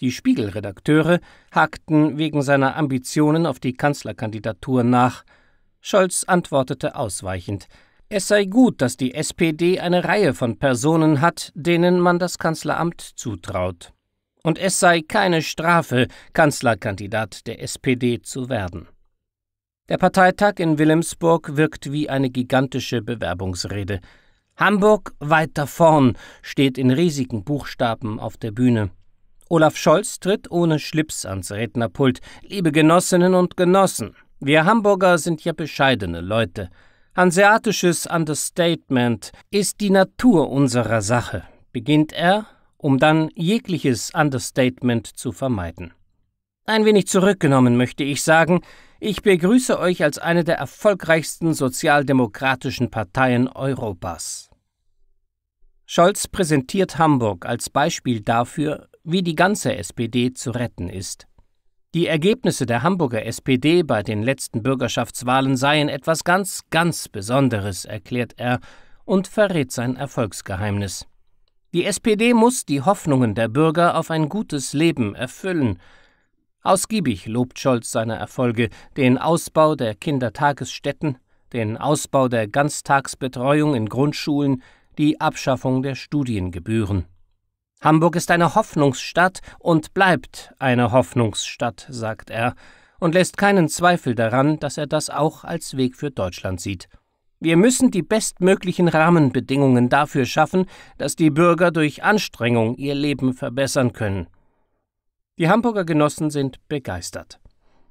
Die Spiegelredakteure hakten wegen seiner Ambitionen auf die Kanzlerkandidatur nach. Scholz antwortete ausweichend. Es sei gut, dass die SPD eine Reihe von Personen hat, denen man das Kanzleramt zutraut. Und es sei keine Strafe, Kanzlerkandidat der SPD zu werden. Der Parteitag in Wilhelmsburg wirkt wie eine gigantische Bewerbungsrede. Hamburg weiter vorn steht in riesigen Buchstaben auf der Bühne. Olaf Scholz tritt ohne Schlips ans Rednerpult. Liebe Genossinnen und Genossen, wir Hamburger sind ja bescheidene Leute. Hanseatisches Understatement ist die Natur unserer Sache, beginnt er, um dann jegliches Understatement zu vermeiden. Ein wenig zurückgenommen möchte ich sagen, ich begrüße euch als eine der erfolgreichsten sozialdemokratischen Parteien Europas. Scholz präsentiert Hamburg als Beispiel dafür, wie die ganze SPD zu retten ist. Die Ergebnisse der Hamburger SPD bei den letzten Bürgerschaftswahlen seien etwas ganz, ganz Besonderes, erklärt er und verrät sein Erfolgsgeheimnis. Die SPD muss die Hoffnungen der Bürger auf ein gutes Leben erfüllen. Ausgiebig lobt Scholz seine Erfolge, den Ausbau der Kindertagesstätten, den Ausbau der Ganztagsbetreuung in Grundschulen, die Abschaffung der Studiengebühren. Hamburg ist eine Hoffnungsstadt und bleibt eine Hoffnungsstadt, sagt er, und lässt keinen Zweifel daran, dass er das auch als Weg für Deutschland sieht. Wir müssen die bestmöglichen Rahmenbedingungen dafür schaffen, dass die Bürger durch Anstrengung ihr Leben verbessern können. Die Hamburger Genossen sind begeistert.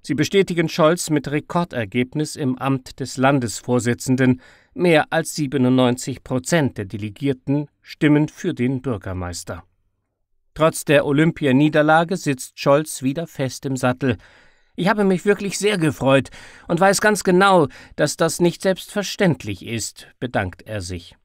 Sie bestätigen Scholz mit Rekordergebnis im Amt des Landesvorsitzenden. Mehr als 97 Prozent der Delegierten stimmen für den Bürgermeister. Trotz der Olympianiederlage sitzt Scholz wieder fest im Sattel. Ich habe mich wirklich sehr gefreut und weiß ganz genau, dass das nicht selbstverständlich ist, bedankt er sich.